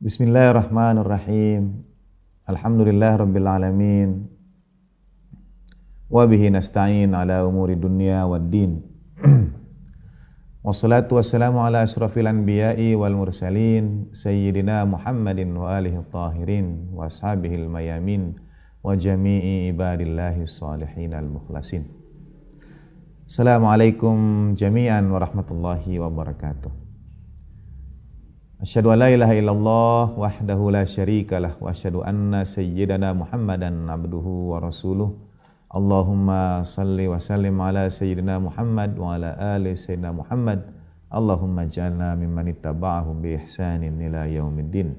Bismillahirrahmanirrahim. Alhamdulillah rabbil alamin. Wa bihi nasta'in ala umuri dunya wad Wassalatu wassalamu ala asyrafil anbiya'i wal mursalin sayyidina Muhammadin wa alihi tahirin wa ashabihi mayamin wa jami'i ibadillahi salihin al mukhlasin. Assalamualaikum jami'an warahmatullahi wabarakatuh. Asyhadu an la ilaha illallah wahdahu la syarikalah wa asyhadu anna sayyidana Muhammadan abduhu wa rasuluh. Allahumma salli wa sallim ala sayyidina Muhammad wa ala ali sayyidina Muhammad. Allahumma ja'alna mimman ittaba'ahum bi ihsanin ila yaumiddin.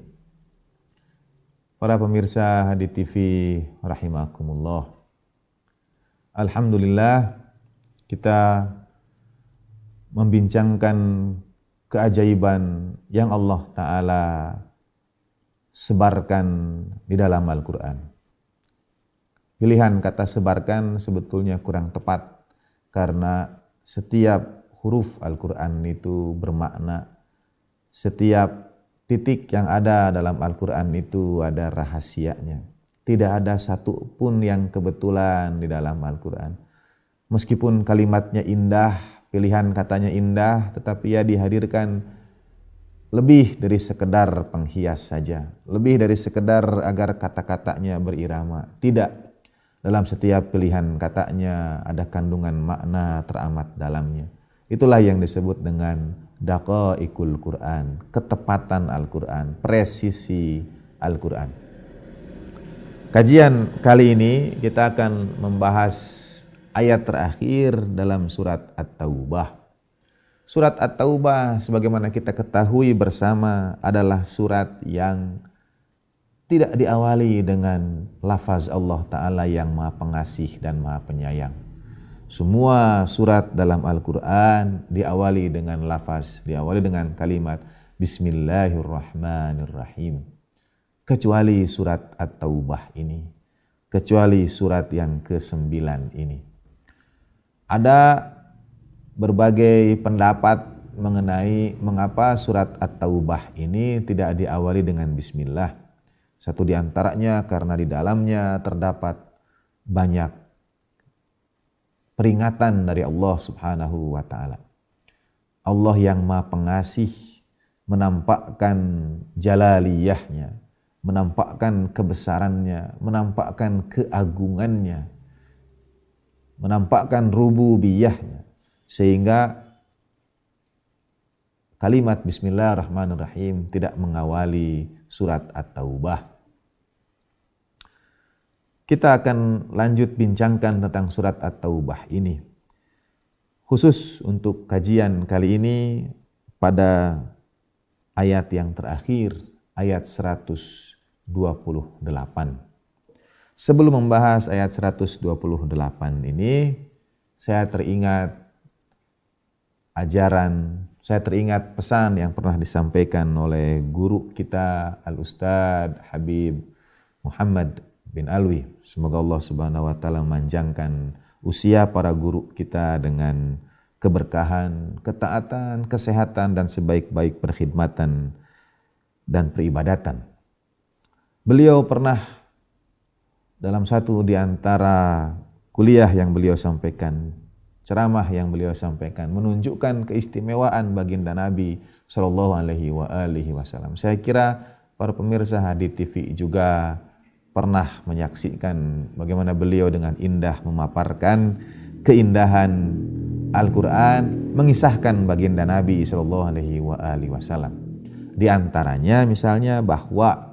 Para pemirsa di TV rahimakumullah. Alhamdulillah kita membincangkan keajaiban yang Allah Ta'ala sebarkan di dalam Al-Quran. Pilihan kata sebarkan sebetulnya kurang tepat karena setiap huruf Al-Quran itu bermakna, setiap titik yang ada dalam Al-Quran itu ada rahasianya. Tidak ada satu pun yang kebetulan di dalam Al-Quran. Meskipun kalimatnya indah, pilihan katanya indah, tetapi ia dihadirkan lebih dari sekedar penghias saja, lebih dari sekedar agar kata-katanya berirama. Tidak, dalam setiap pilihan katanya ada kandungan makna teramat dalamnya. Itulah yang disebut dengan daqaiqul Quran, ketepatan Al-Quran, presisi Al-Quran. Kajian kali ini kita akan membahas ayat terakhir dalam surat At-Taubah. Surat At-Taubah sebagaimana kita ketahui bersama adalah surat yang tidak diawali dengan lafaz Allah Ta'ala yang maha pengasih dan maha penyayang. Semua surat dalam Al-Quran diawali dengan lafaz, diawali dengan kalimat Bismillahirrahmanirrahim. Kecuali surat At-Taubah ini. Kecuali surat yang ke-9 ini ada berbagai pendapat mengenai mengapa surat At-Taubah ini tidak diawali dengan bismillah. Satu di antaranya karena di dalamnya terdapat banyak peringatan dari Allah Subhanahu wa taala. Allah yang Maha Pengasih menampakkan jalaliyahnya, menampakkan kebesarannya, menampakkan keagungannya menampakkan rububiyahnya sehingga kalimat bismillahirrahmanirrahim tidak mengawali surat At-Taubah. Kita akan lanjut bincangkan tentang surat At-Taubah ini. Khusus untuk kajian kali ini pada ayat yang terakhir, ayat 128. Sebelum membahas ayat 128 ini, saya teringat ajaran, saya teringat pesan yang pernah disampaikan oleh guru kita Al-Ustadz Habib Muhammad bin Alwi. Semoga Allah Subhanahu wa taala memanjangkan usia para guru kita dengan keberkahan, ketaatan, kesehatan dan sebaik-baik perkhidmatan dan peribadatan. Beliau pernah dalam satu di antara kuliah yang beliau sampaikan, ceramah yang beliau sampaikan menunjukkan keistimewaan baginda Nabi Shallallahu alaihi wasallam. Saya kira para pemirsa di TV juga pernah menyaksikan bagaimana beliau dengan indah memaparkan keindahan Al-Qur'an, mengisahkan baginda Nabi Shallallahu alaihi wasallam. Di antaranya misalnya bahwa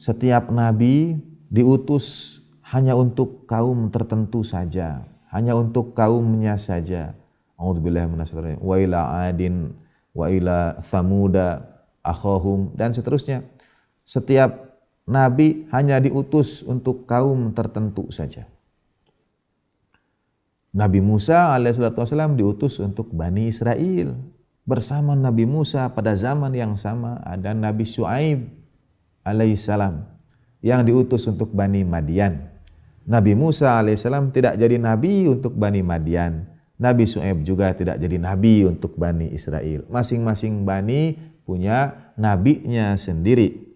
setiap nabi diutus hanya untuk kaum tertentu saja, hanya untuk kaumnya saja. Alhamdulillah minasyaitonir Wa ila adin wa ila thamuda akhahum dan seterusnya. Setiap nabi hanya diutus untuk kaum tertentu saja. Nabi Musa alaihissalam diutus untuk Bani Israel. Bersama Nabi Musa pada zaman yang sama ada Nabi Shu'aib alaihissalam yang diutus untuk Bani Madian. Nabi Musa alaihissalam tidak jadi nabi untuk Bani Madian. Nabi Su'aib juga tidak jadi nabi untuk Bani Israel. Masing-masing Bani punya nabinya sendiri.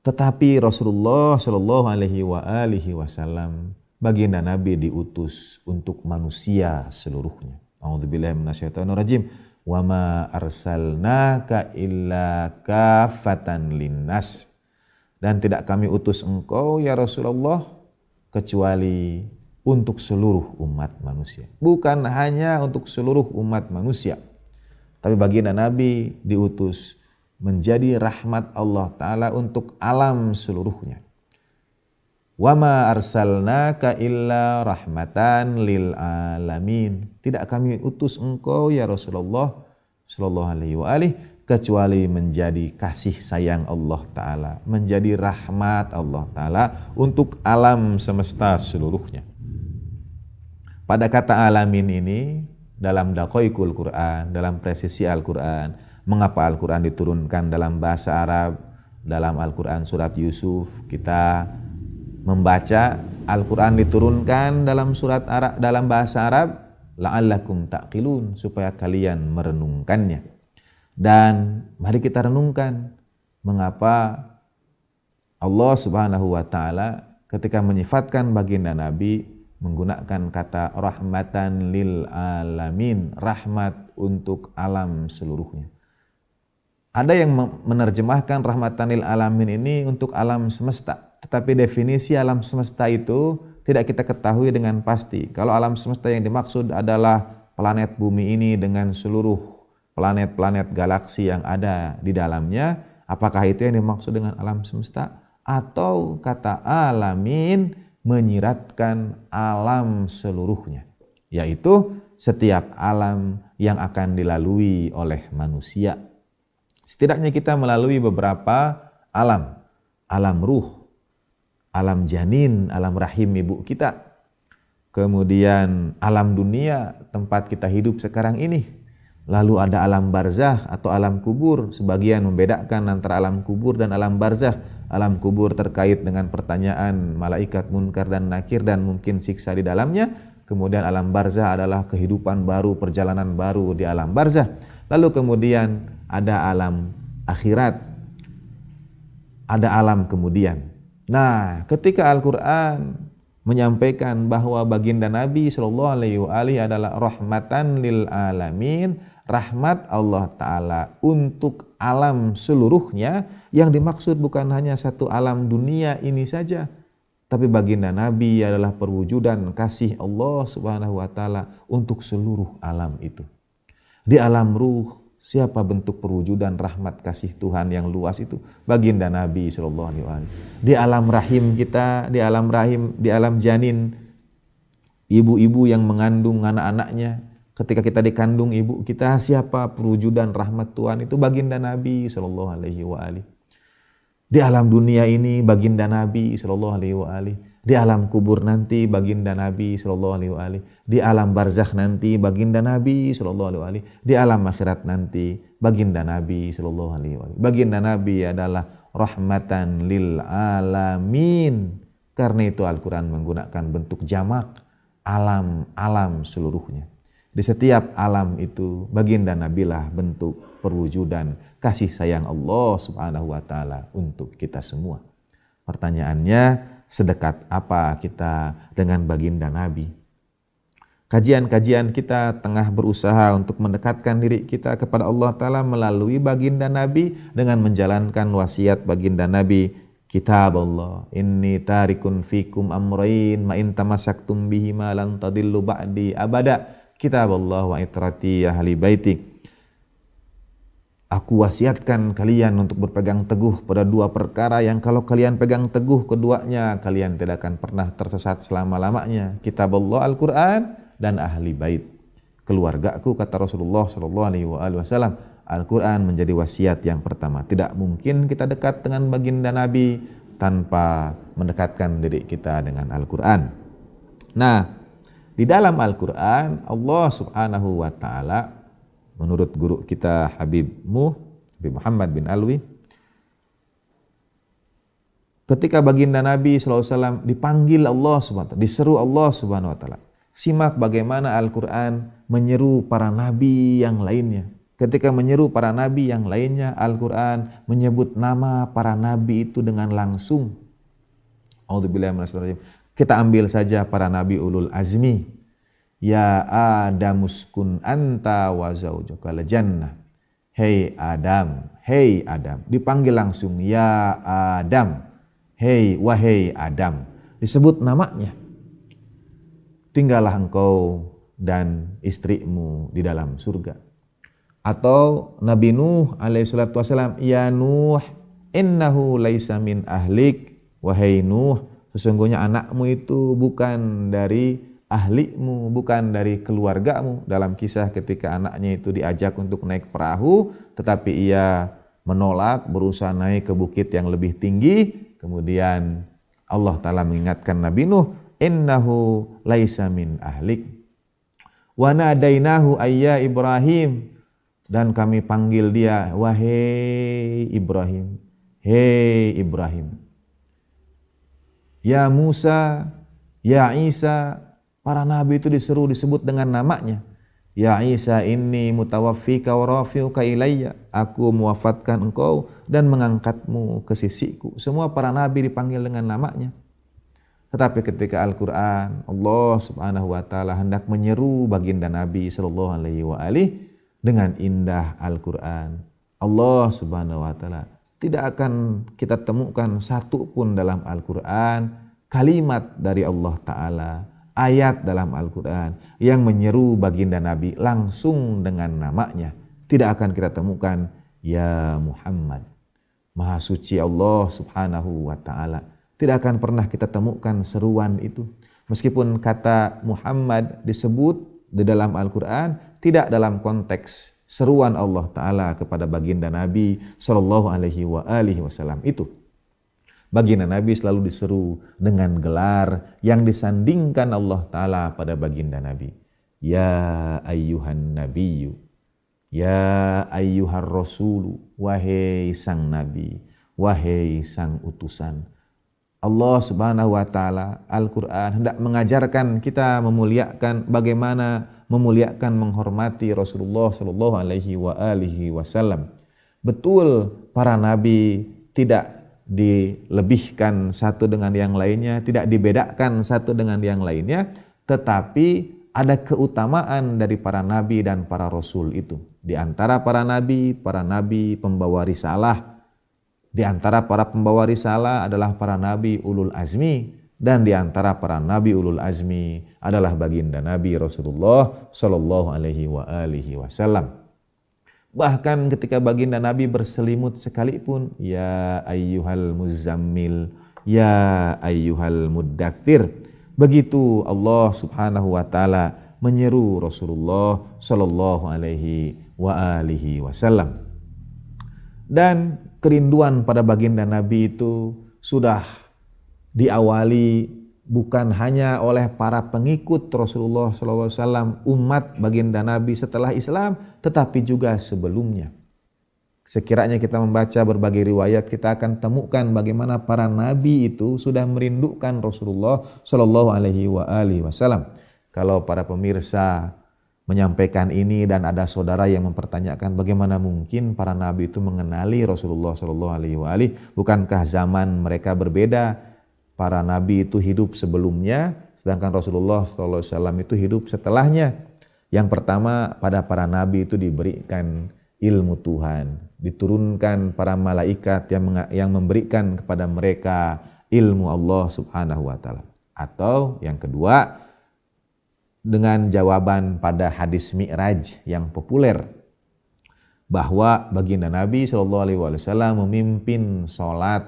Tetapi Rasulullah Shallallahu Alaihi Wasallam baginda Nabi diutus untuk manusia seluruhnya. Alhamdulillahirobbilalamin. Wa ma arsalnaka illa kafatan linnas. Dan tidak kami utus engkau ya Rasulullah kecuali untuk seluruh umat manusia. Bukan hanya untuk seluruh umat manusia. Tapi baginda Nabi diutus menjadi rahmat Allah Ta'ala untuk alam seluruhnya. Wama arsalnaka illa rahmatan lil alamin. Tidak kami utus engkau ya Rasulullah alaihi kecuali menjadi kasih sayang Allah Ta'ala, menjadi rahmat Allah Ta'ala untuk alam semesta seluruhnya. Pada kata alamin ini, dalam dakoikul Quran, dalam presisi Al-Quran, mengapa Al-Quran diturunkan dalam bahasa Arab, dalam Al-Quran surat Yusuf, kita membaca Al-Quran diturunkan dalam surat Arab, dalam bahasa Arab, la'allakum ta'qilun, supaya kalian merenungkannya dan mari kita renungkan mengapa Allah Subhanahu wa taala ketika menyifatkan baginda Nabi menggunakan kata rahmatan lil alamin, rahmat untuk alam seluruhnya. Ada yang menerjemahkan rahmatan lil alamin ini untuk alam semesta, tetapi definisi alam semesta itu tidak kita ketahui dengan pasti. Kalau alam semesta yang dimaksud adalah planet bumi ini dengan seluruh planet-planet galaksi yang ada di dalamnya, apakah itu yang dimaksud dengan alam semesta? Atau kata alamin menyiratkan alam seluruhnya, yaitu setiap alam yang akan dilalui oleh manusia. Setidaknya kita melalui beberapa alam, alam ruh, alam janin, alam rahim ibu kita, kemudian alam dunia tempat kita hidup sekarang ini, Lalu ada alam barzah atau alam kubur. Sebagian membedakan antara alam kubur dan alam barzah. Alam kubur terkait dengan pertanyaan malaikat munkar dan nakir dan mungkin siksa di dalamnya. Kemudian alam barzah adalah kehidupan baru, perjalanan baru di alam barzah. Lalu kemudian ada alam akhirat. Ada alam kemudian. Nah, ketika Al-Qur'an menyampaikan bahwa baginda Nabi Shallallahu Alaihi Wasallam adalah rahmatan lil alamin, rahmat Allah Taala untuk alam seluruhnya. Yang dimaksud bukan hanya satu alam dunia ini saja, tapi baginda Nabi adalah perwujudan kasih Allah Subhanahu Wa Taala untuk seluruh alam itu. Di alam ruh, Siapa bentuk perwujudan rahmat kasih Tuhan yang luas itu? Baginda Nabi Shallallahu Alaihi Wasallam. Di alam rahim kita, di alam rahim, di alam janin, ibu-ibu yang mengandung anak-anaknya, ketika kita dikandung ibu kita, siapa perwujudan rahmat Tuhan itu? Baginda Nabi Shallallahu Alaihi Wasallam. Di alam dunia ini baginda Nabi Shallallahu Alaihi Wasallam di alam kubur nanti baginda Nabi Shallallahu Alaihi Wasallam di alam barzakh nanti baginda Nabi Shallallahu Alaihi Wasallam di alam akhirat nanti baginda Nabi Shallallahu Alaihi Wasallam baginda Nabi adalah rahmatan lil alamin karena itu Al-Quran menggunakan bentuk jamak alam-alam seluruhnya. Di setiap alam itu baginda Nabilah bentuk perwujudan kasih sayang Allah Subhanahu wa taala untuk kita semua. Pertanyaannya, sedekat apa kita dengan baginda Nabi? Kajian-kajian kita tengah berusaha untuk mendekatkan diri kita kepada Allah Ta'ala melalui baginda Nabi dengan menjalankan wasiat baginda Nabi kitab Allah inni tarikun fikum amrain ma in bihima lan tadillu ba'di abada kitab Allah wa itrati ya ahli baitik. Aku wasiatkan kalian untuk berpegang teguh pada dua perkara yang kalau kalian pegang teguh keduanya, kalian tidak akan pernah tersesat selama-lamanya. Kitab Allah Al-Quran dan ahli bait. Keluargaku kata Rasulullah saw. Al-Quran menjadi wasiat yang pertama. Tidak mungkin kita dekat dengan baginda Nabi tanpa mendekatkan diri kita dengan Al-Quran. Nah, di dalam Al-Quran, Allah subhanahu wa ta'ala, menurut guru kita Habib Mu, Habib Muhammad bin Alwi, ketika baginda Nabi SAW dipanggil Allah subhanahu wa ta'ala, diseru Allah subhanahu wa ta'ala, simak bagaimana Al-Quran menyeru para nabi yang lainnya. Ketika menyeru para nabi yang lainnya, Al-Quran menyebut nama para nabi itu dengan langsung. Kita ambil saja para nabi ulul azmi. Ya Adamus kun anta wa zaujukal jannah. Hei Adam, hei Adam. Dipanggil langsung ya Adam. Hei wahai Adam. Disebut namanya. Tinggallah engkau dan istrimu di dalam surga. Atau Nabi Nuh alaihissalatu wassalam, Ya Nuh, innahu laisa min ahlik, wahai Nuh, sesungguhnya anakmu itu bukan dari ahlimu, bukan dari keluargamu. Dalam kisah ketika anaknya itu diajak untuk naik perahu, tetapi ia menolak, berusaha naik ke bukit yang lebih tinggi. Kemudian Allah Ta'ala mengingatkan Nabi Nuh, innahu laisa min ahlik. Wa nadainahu ayya Ibrahim. Dan kami panggil dia, wahai Ibrahim. Hei Ibrahim ya Musa, ya Isa, para nabi itu diseru disebut dengan namanya. Ya Isa ini mutawaffika wa rafiuka ilayya. Aku mewafatkan engkau dan mengangkatmu ke sisiku. Semua para nabi dipanggil dengan namanya. Tetapi ketika Al-Quran, Allah subhanahu wa ta'ala hendak menyeru baginda Nabi sallallahu alaihi wa dengan indah Al-Quran. Allah subhanahu wa ta'ala tidak akan kita temukan satu pun dalam Al-Quran kalimat dari Allah Ta'ala, ayat dalam Al-Quran yang menyeru baginda Nabi langsung dengan namanya. Tidak akan kita temukan, Ya Muhammad, Maha Suci Allah Subhanahu wa Ta'ala. Tidak akan pernah kita temukan seruan itu. Meskipun kata Muhammad disebut di dalam Al-Quran, tidak dalam konteks seruan Allah Ta'ala kepada baginda Nabi Shallallahu Alaihi wa alihi Wasallam itu. Baginda Nabi selalu diseru dengan gelar yang disandingkan Allah Ta'ala pada baginda Nabi. Ya ayyuhan nabiyyu, ya ayyuhan rasulu, wahai sang nabi, wahai sang utusan. Allah Subhanahu wa taala Al-Qur'an hendak mengajarkan kita memuliakan bagaimana memuliakan, menghormati Rasulullah Shallallahu Alaihi wa alihi Wasallam. Betul, para nabi tidak dilebihkan satu dengan yang lainnya, tidak dibedakan satu dengan yang lainnya, tetapi ada keutamaan dari para nabi dan para rasul itu. Di antara para nabi, para nabi pembawa risalah. Di antara para pembawa risalah adalah para nabi ulul azmi, dan di antara para nabi ulul azmi adalah baginda Nabi Rasulullah Sallallahu alaihi wa alihi wasallam. Bahkan ketika baginda Nabi berselimut sekalipun, ya ayyuhal muzammil, ya ayyuhal muddathir. Begitu Allah Subhanahu wa taala menyeru Rasulullah Sallallahu alaihi wa alihi wasallam. Dan kerinduan pada baginda Nabi itu sudah diawali bukan hanya oleh para pengikut Rasulullah SAW, umat baginda Nabi setelah Islam, tetapi juga sebelumnya. Sekiranya kita membaca berbagai riwayat, kita akan temukan bagaimana para nabi itu sudah merindukan Rasulullah Shallallahu Kalau para pemirsa menyampaikan ini dan ada saudara yang mempertanyakan bagaimana mungkin para nabi itu mengenali Rasulullah Shallallahu Alaihi bukankah zaman mereka berbeda? para nabi itu hidup sebelumnya, sedangkan Rasulullah SAW itu hidup setelahnya. Yang pertama pada para nabi itu diberikan ilmu Tuhan, diturunkan para malaikat yang yang memberikan kepada mereka ilmu Allah Subhanahu wa taala. Atau yang kedua dengan jawaban pada hadis Mi'raj yang populer bahwa baginda Nabi Shallallahu alaihi wasallam memimpin salat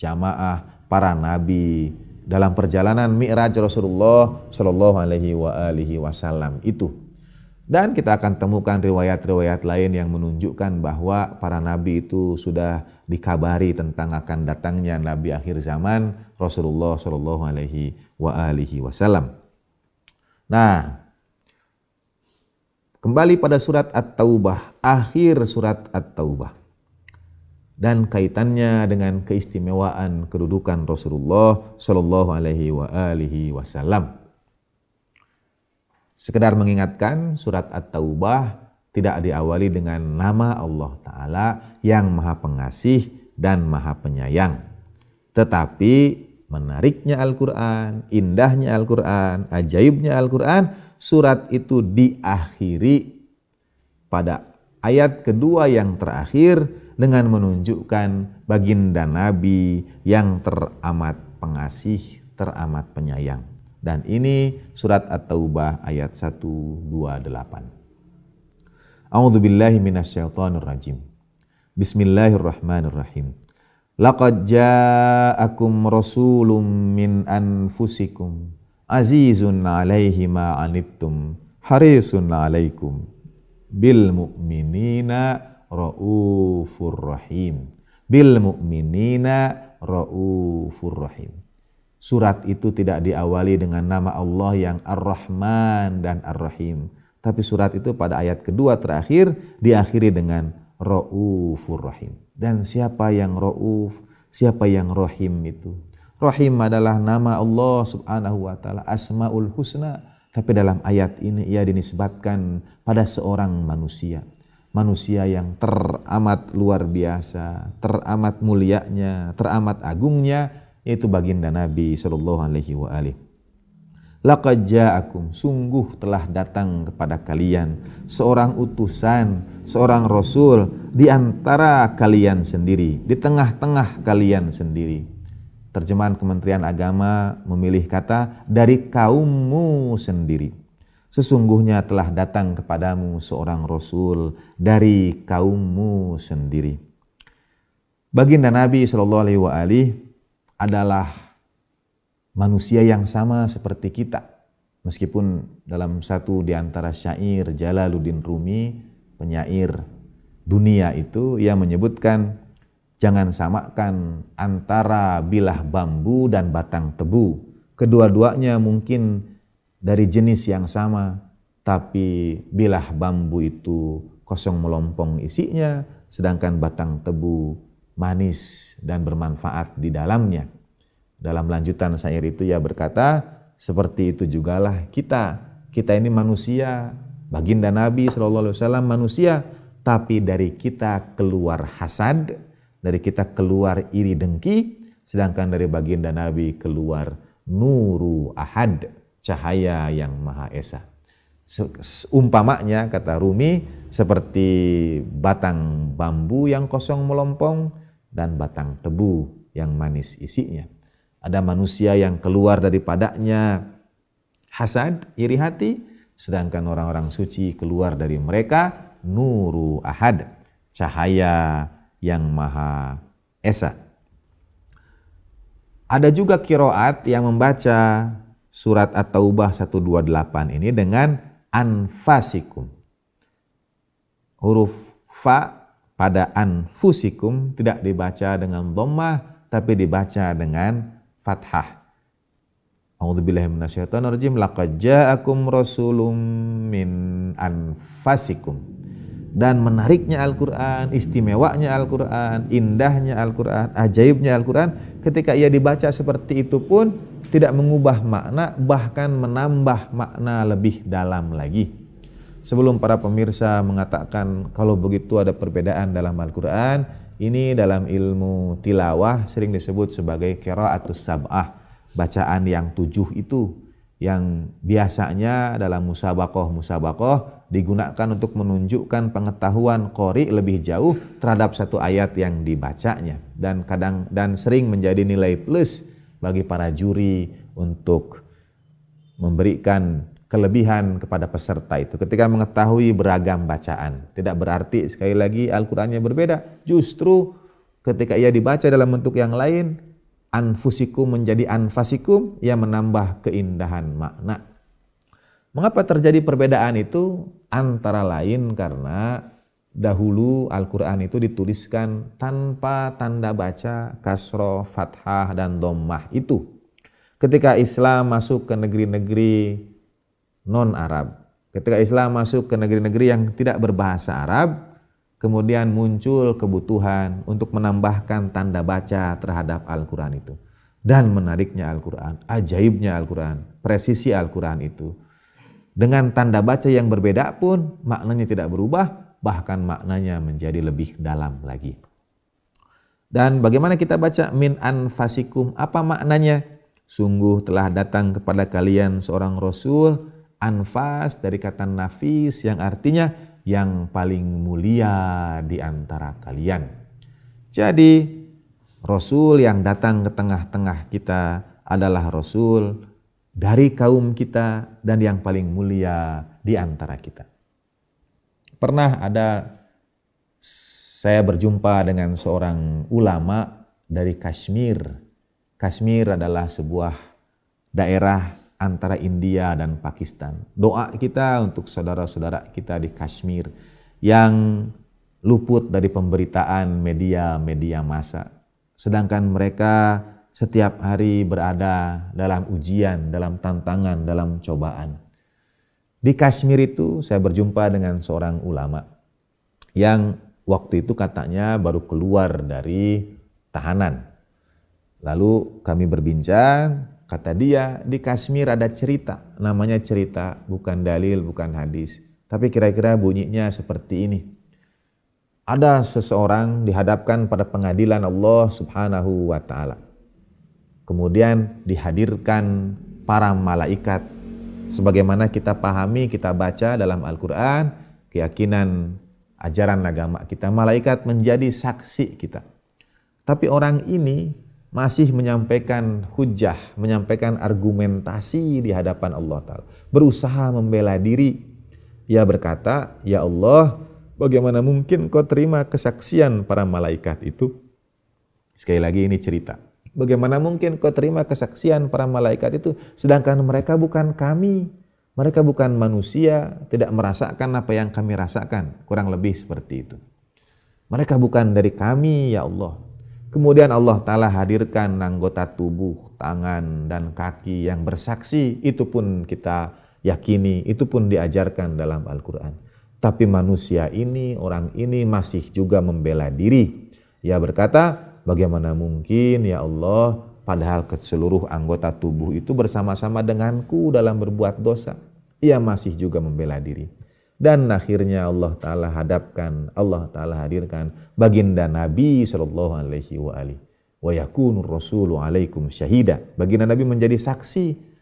jamaah para nabi dalam perjalanan Mi'raj Rasulullah Shallallahu alaihi wa wasallam itu. Dan kita akan temukan riwayat-riwayat lain yang menunjukkan bahwa para nabi itu sudah dikabari tentang akan datangnya nabi akhir zaman Rasulullah Shallallahu alaihi wa wasallam. Nah, Kembali pada surat At-Taubah, akhir surat At-Taubah dan kaitannya dengan keistimewaan kedudukan Rasulullah Shallallahu Alaihi wa alihi Wasallam. Sekedar mengingatkan surat At-Taubah tidak diawali dengan nama Allah Ta'ala yang maha pengasih dan maha penyayang. Tetapi menariknya Al-Quran, indahnya Al-Quran, ajaibnya Al-Quran, surat itu diakhiri pada ayat kedua yang terakhir dengan menunjukkan baginda Nabi yang teramat pengasih, teramat penyayang. Dan ini surat At-Taubah ayat 128. A'udzu billahi minasyaitonir rajim. Bismillahirrahmanirrahim. Laqad ja'akum rasulun min anfusikum azizun 'alaihi ma anittum harisun 'alaikum bil mu'minina raufur rahim. Bil mu'minina raufur rahim. Surat itu tidak diawali dengan nama Allah yang Ar-Rahman dan Ar-Rahim. Tapi surat itu pada ayat kedua terakhir diakhiri dengan raufur rahim. Dan siapa yang rauf, siapa yang rahim itu? Rahim adalah nama Allah Subhanahu wa taala, Asmaul Husna tapi dalam ayat ini ia dinisbatkan pada seorang manusia. Manusia yang teramat luar biasa, teramat mulianya, teramat agungnya, yaitu baginda Nabi Shallallahu Alaihi Wasallam. Lakaja ja'akum, sungguh telah datang kepada kalian seorang utusan, seorang rasul di antara kalian sendiri, di tengah-tengah kalian sendiri. Terjemahan Kementerian Agama memilih kata dari kaummu sendiri. Sesungguhnya telah datang kepadamu seorang rasul dari kaummu sendiri. Baginda Nabi Shallallahu Alaihi Wasallam adalah manusia yang sama seperti kita. Meskipun dalam satu di antara syair Jalaluddin Rumi, penyair dunia itu, ia menyebutkan Jangan samakan antara bilah bambu dan batang tebu. Kedua-duanya mungkin dari jenis yang sama, tapi bilah bambu itu kosong melompong isinya, sedangkan batang tebu manis dan bermanfaat di dalamnya. Dalam lanjutan syair itu ia berkata, seperti itu jugalah kita. Kita ini manusia, baginda Nabi SAW manusia, tapi dari kita keluar hasad, dari kita keluar iri dengki, sedangkan dari baginda Nabi keluar nuru ahad, cahaya yang Maha Esa. Umpamanya kata Rumi seperti batang bambu yang kosong melompong dan batang tebu yang manis isinya. Ada manusia yang keluar daripadanya hasad, iri hati, sedangkan orang-orang suci keluar dari mereka nuru ahad, cahaya yang Maha Esa. Ada juga kiroat yang membaca surat At-Taubah 128 ini dengan anfasikum. Huruf fa pada anfusikum tidak dibaca dengan dhammah tapi dibaca dengan fathah. A'udzubillahi minasyaitonirrajim laqad ja'akum rasulun min anfasikum dan menariknya Al-Quran, istimewanya Al-Quran, indahnya Al-Quran, ajaibnya Al-Quran, ketika ia dibaca seperti itu pun tidak mengubah makna, bahkan menambah makna lebih dalam lagi. Sebelum para pemirsa mengatakan kalau begitu ada perbedaan dalam Al-Quran, ini dalam ilmu tilawah sering disebut sebagai atau sab'ah, bacaan yang tujuh itu, yang biasanya dalam musabakoh-musabakoh digunakan untuk menunjukkan pengetahuan kori lebih jauh terhadap satu ayat yang dibacanya dan kadang dan sering menjadi nilai plus bagi para juri untuk memberikan kelebihan kepada peserta itu ketika mengetahui beragam bacaan tidak berarti sekali lagi Al-Qur'annya berbeda justru ketika ia dibaca dalam bentuk yang lain anfusikum menjadi anfasikum ia menambah keindahan makna mengapa terjadi perbedaan itu Antara lain karena dahulu Al-Quran itu dituliskan tanpa tanda baca, kasrof, fathah, dan dommah itu. Ketika Islam masuk ke negeri-negeri non-Arab, ketika Islam masuk ke negeri-negeri yang tidak berbahasa Arab, kemudian muncul kebutuhan untuk menambahkan tanda baca terhadap Al-Quran itu. Dan menariknya Al-Quran, ajaibnya Al-Quran, presisi Al-Quran itu dengan tanda baca yang berbeda pun maknanya tidak berubah, bahkan maknanya menjadi lebih dalam lagi. Dan bagaimana kita baca min anfasikum? Apa maknanya? Sungguh telah datang kepada kalian seorang rasul anfas dari kata nafis yang artinya yang paling mulia di antara kalian. Jadi rasul yang datang ke tengah-tengah kita adalah rasul dari kaum kita dan yang paling mulia di antara kita. Pernah ada saya berjumpa dengan seorang ulama dari Kashmir. Kashmir adalah sebuah daerah antara India dan Pakistan. Doa kita untuk saudara-saudara kita di Kashmir yang luput dari pemberitaan media-media massa. Sedangkan mereka setiap hari berada dalam ujian, dalam tantangan, dalam cobaan. Di Kashmir itu saya berjumpa dengan seorang ulama yang waktu itu katanya baru keluar dari tahanan. Lalu kami berbincang, kata dia di Kashmir ada cerita, namanya cerita bukan dalil, bukan hadis. Tapi kira-kira bunyinya seperti ini ada seseorang dihadapkan pada pengadilan Allah Subhanahu wa taala. Kemudian dihadirkan para malaikat. Sebagaimana kita pahami, kita baca dalam Al-Quran, keyakinan ajaran agama kita. Malaikat menjadi saksi kita. Tapi orang ini masih menyampaikan hujah, menyampaikan argumentasi di hadapan Allah Ta'ala. Berusaha membela diri. Ia berkata, Ya Allah, bagaimana mungkin kau terima kesaksian para malaikat itu? Sekali lagi ini cerita. Bagaimana mungkin kau terima kesaksian para malaikat itu sedangkan mereka bukan kami. Mereka bukan manusia, tidak merasakan apa yang kami rasakan. Kurang lebih seperti itu. Mereka bukan dari kami, ya Allah. Kemudian Allah Ta'ala hadirkan anggota tubuh, tangan, dan kaki yang bersaksi. Itu pun kita yakini, itu pun diajarkan dalam Al-Quran. Tapi manusia ini, orang ini masih juga membela diri. Ia berkata, Bagaimana mungkin ya Allah padahal ke seluruh anggota tubuh itu bersama-sama denganku dalam berbuat dosa. Ia masih juga membela diri. Dan akhirnya Allah Ta'ala hadapkan, Allah Ta'ala hadirkan baginda Nabi Shallallahu Alaihi wa ali Wa yakunur rasulu alaikum syahida. Baginda Nabi menjadi saksi.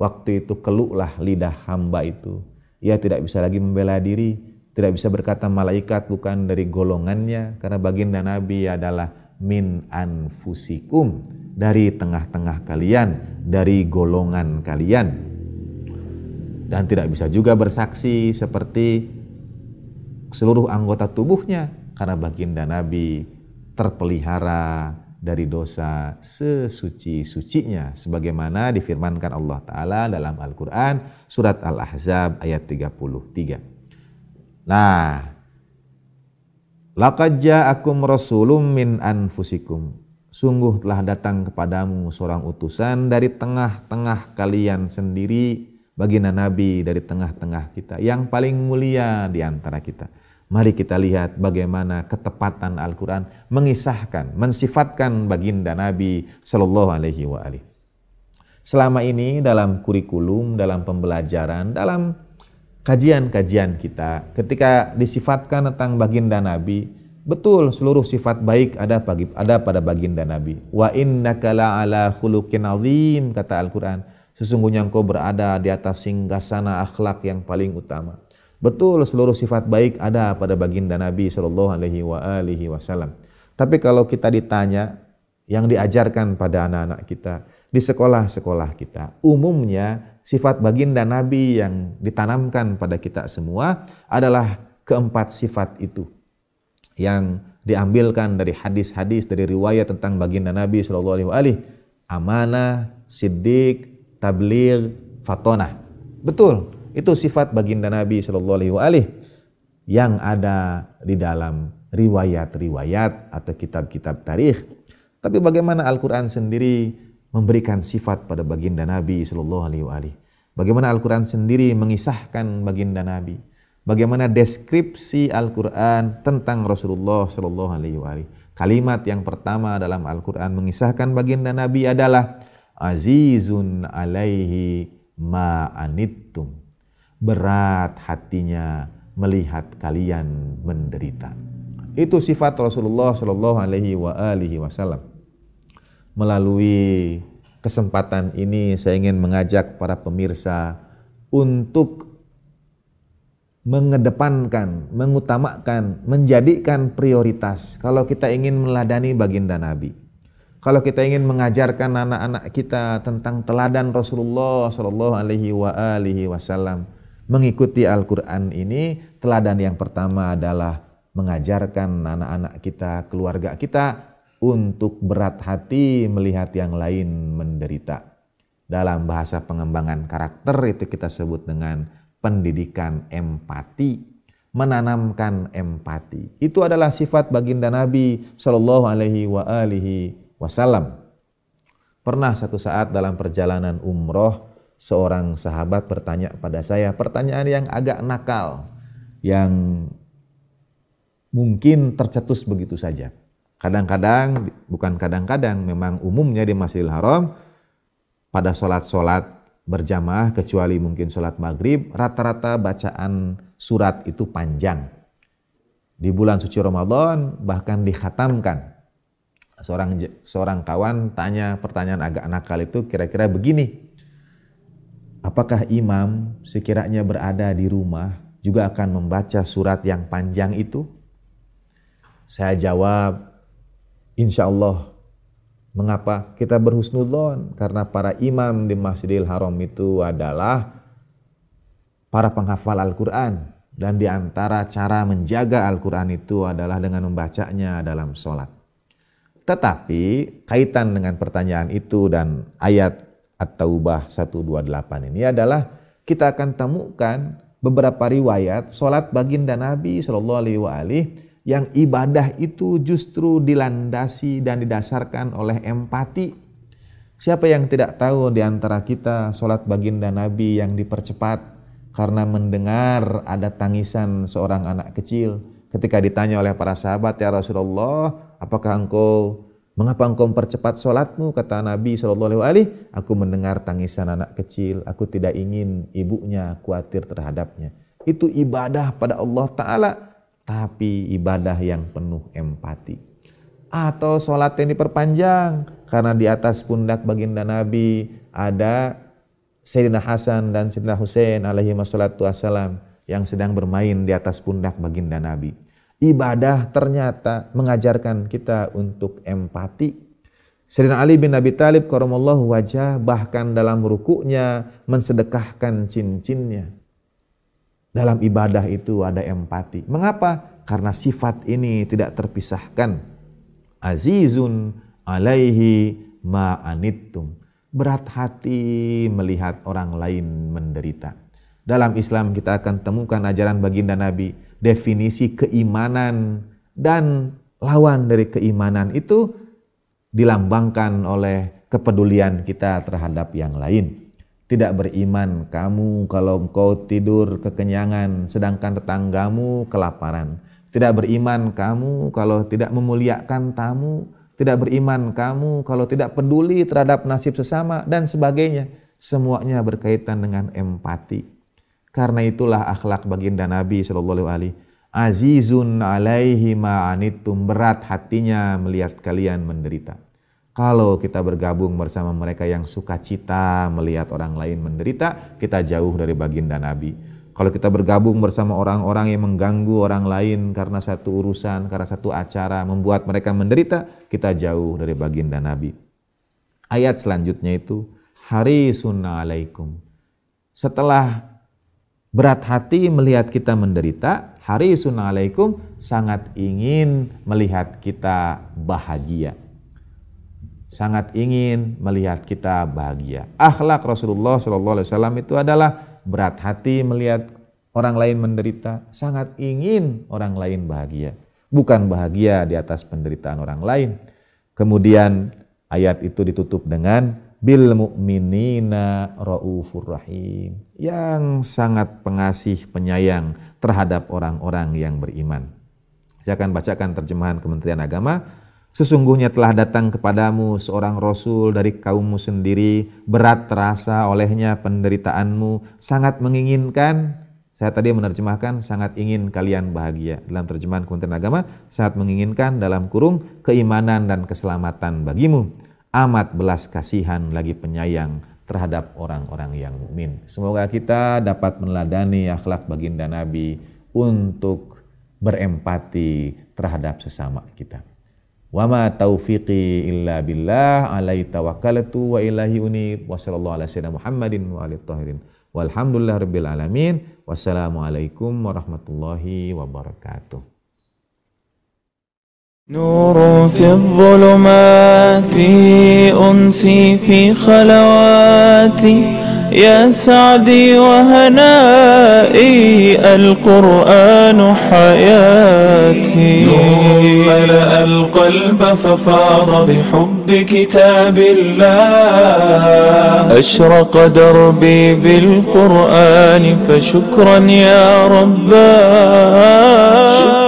Waktu itu keluklah lidah hamba itu. Ia tidak bisa lagi membela diri, tidak bisa berkata malaikat bukan dari golongannya karena baginda Nabi adalah min anfusikum dari tengah-tengah kalian, dari golongan kalian. Dan tidak bisa juga bersaksi seperti seluruh anggota tubuhnya karena baginda Nabi terpelihara dari dosa sesuci-sucinya sebagaimana difirmankan Allah taala dalam Al-Qur'an surat Al-Ahzab ayat 33. Nah, Laqad ja'akum rasulum min anfusikum. Sungguh telah datang kepadamu seorang utusan dari tengah-tengah kalian sendiri, baginda Nabi dari tengah-tengah kita yang paling mulia di antara kita. Mari kita lihat bagaimana ketepatan Al-Quran mengisahkan, mensifatkan baginda Nabi Shallallahu Alaihi Wasallam. Selama ini dalam kurikulum, dalam pembelajaran, dalam kajian-kajian kita ketika disifatkan tentang baginda Nabi betul seluruh sifat baik ada pagi ada pada baginda Nabi wa innaka ala khuluqin azim kata Al-Qur'an sesungguhnya engkau berada di atas singgasana akhlak yang paling utama betul seluruh sifat baik ada pada baginda Nabi sallallahu alaihi wa alihi wasallam tapi kalau kita ditanya yang diajarkan pada anak-anak kita di sekolah-sekolah kita umumnya sifat baginda Nabi yang ditanamkan pada kita semua adalah keempat sifat itu yang diambilkan dari hadis-hadis dari riwayat tentang baginda Nabi Shallallahu Alaihi wasallam amanah, siddiq, tabligh, fatona Betul, itu sifat baginda Nabi Shallallahu Alaihi wasallam yang ada di dalam riwayat-riwayat atau kitab-kitab tarikh. Tapi bagaimana Al-Quran sendiri memberikan sifat pada baginda Nabi Shallallahu Alaihi Wasallam. Bagaimana Al-Quran sendiri mengisahkan baginda Nabi. Bagaimana deskripsi Al-Quran tentang Rasulullah Shallallahu Alaihi Wasallam. Kalimat yang pertama dalam Al-Quran mengisahkan baginda Nabi adalah Azizun alaihi ma'anittum. Berat hatinya melihat kalian menderita. Itu sifat Rasulullah Shallallahu Alaihi Wasallam melalui kesempatan ini saya ingin mengajak para pemirsa untuk mengedepankan, mengutamakan, menjadikan prioritas kalau kita ingin meladani baginda Nabi. Kalau kita ingin mengajarkan anak-anak kita tentang teladan Rasulullah Shallallahu Alaihi wa Wasallam, mengikuti Al-Quran ini, teladan yang pertama adalah mengajarkan anak-anak kita, keluarga kita untuk berat hati melihat yang lain menderita. Dalam bahasa pengembangan karakter itu kita sebut dengan pendidikan empati, menanamkan empati. Itu adalah sifat baginda Nabi Shallallahu alaihi wa alihi wasallam. Pernah satu saat dalam perjalanan umroh, seorang sahabat bertanya pada saya pertanyaan yang agak nakal, yang mungkin tercetus begitu saja. Kadang-kadang, bukan kadang-kadang, memang umumnya di Masjidil Haram pada sholat-sholat berjamaah kecuali mungkin sholat maghrib, rata-rata bacaan surat itu panjang. Di bulan suci Ramadan bahkan dikhatamkan. Seorang seorang kawan tanya pertanyaan agak nakal itu kira-kira begini. Apakah imam sekiranya berada di rumah juga akan membaca surat yang panjang itu? Saya jawab, insya Allah mengapa kita berhusnudon karena para imam di Masjidil Haram itu adalah para penghafal Al-Quran dan di antara cara menjaga Al-Quran itu adalah dengan membacanya dalam sholat. Tetapi kaitan dengan pertanyaan itu dan ayat At-Taubah 128 ini adalah kita akan temukan beberapa riwayat sholat baginda Nabi Shallallahu Alaihi yang ibadah itu justru dilandasi dan didasarkan oleh empati. Siapa yang tidak tahu di antara kita sholat baginda Nabi yang dipercepat karena mendengar ada tangisan seorang anak kecil ketika ditanya oleh para sahabat ya Rasulullah apakah engkau mengapa engkau mempercepat sholatmu kata Nabi Shallallahu Alaihi aku mendengar tangisan anak kecil aku tidak ingin ibunya khawatir terhadapnya itu ibadah pada Allah Ta'ala tapi ibadah yang penuh empati. Atau sholat yang diperpanjang, karena di atas pundak baginda Nabi ada Sayyidina Hasan dan Sayyidina Hussein alaihi wassalatu wassalam yang sedang bermain di atas pundak baginda Nabi. Ibadah ternyata mengajarkan kita untuk empati Sayyidina Ali bin Abi Thalib karamallahu wajah bahkan dalam rukuknya mensedekahkan cincinnya. Dalam ibadah itu ada empati. Mengapa? Karena sifat ini tidak terpisahkan. Azizun alaihi ma'anittum. Berat hati melihat orang lain menderita. Dalam Islam kita akan temukan ajaran baginda Nabi, definisi keimanan dan lawan dari keimanan itu dilambangkan oleh kepedulian kita terhadap yang lain tidak beriman kamu kalau engkau tidur kekenyangan sedangkan tetanggamu kelaparan. Tidak beriman kamu kalau tidak memuliakan tamu, tidak beriman kamu kalau tidak peduli terhadap nasib sesama dan sebagainya. Semuanya berkaitan dengan empati. Karena itulah akhlak baginda Nabi Shallallahu Alaihi Azizun alaihi ma'anittum berat hatinya melihat kalian menderita kalau kita bergabung bersama mereka yang suka cita melihat orang lain menderita, kita jauh dari baginda Nabi. Kalau kita bergabung bersama orang-orang yang mengganggu orang lain karena satu urusan, karena satu acara, membuat mereka menderita, kita jauh dari baginda Nabi. Ayat selanjutnya itu, hari sunnah alaikum. Setelah berat hati melihat kita menderita, hari sunnah alaikum sangat ingin melihat kita bahagia sangat ingin melihat kita bahagia. Akhlak Rasulullah Shallallahu Alaihi Wasallam itu adalah berat hati melihat orang lain menderita, sangat ingin orang lain bahagia, bukan bahagia di atas penderitaan orang lain. Kemudian ayat itu ditutup dengan bil mu'minina raufur rahim yang sangat pengasih penyayang terhadap orang-orang yang beriman. Saya akan bacakan terjemahan Kementerian Agama Sesungguhnya telah datang kepadamu seorang rasul dari kaummu sendiri, berat terasa olehnya penderitaanmu, sangat menginginkan saya tadi menerjemahkan sangat ingin kalian bahagia. Dalam terjemahan Kementerian Agama, sangat menginginkan dalam kurung keimanan dan keselamatan bagimu. Amat belas kasihan lagi penyayang terhadap orang-orang yang mukmin. Semoga kita dapat meneladani akhlak baginda Nabi untuk berempati terhadap sesama kita. Wa ma taufiqi illa billah alaihi tawakkaltu wa ilahi unib. Wa sallallahu ala sayyidina Muhammadin wa alihi tahirin. Walhamdulillah rabbil alamin. Wassalamualaikum warahmatullahi wabarakatuh. نور في الظلمات أنسي في خلواتي يا سعدي وهنائي القرآن حياتي يوم ملأ القلب ففاض بحب كتاب الله أشرق دربي بالقرآن فشكرا يا رباه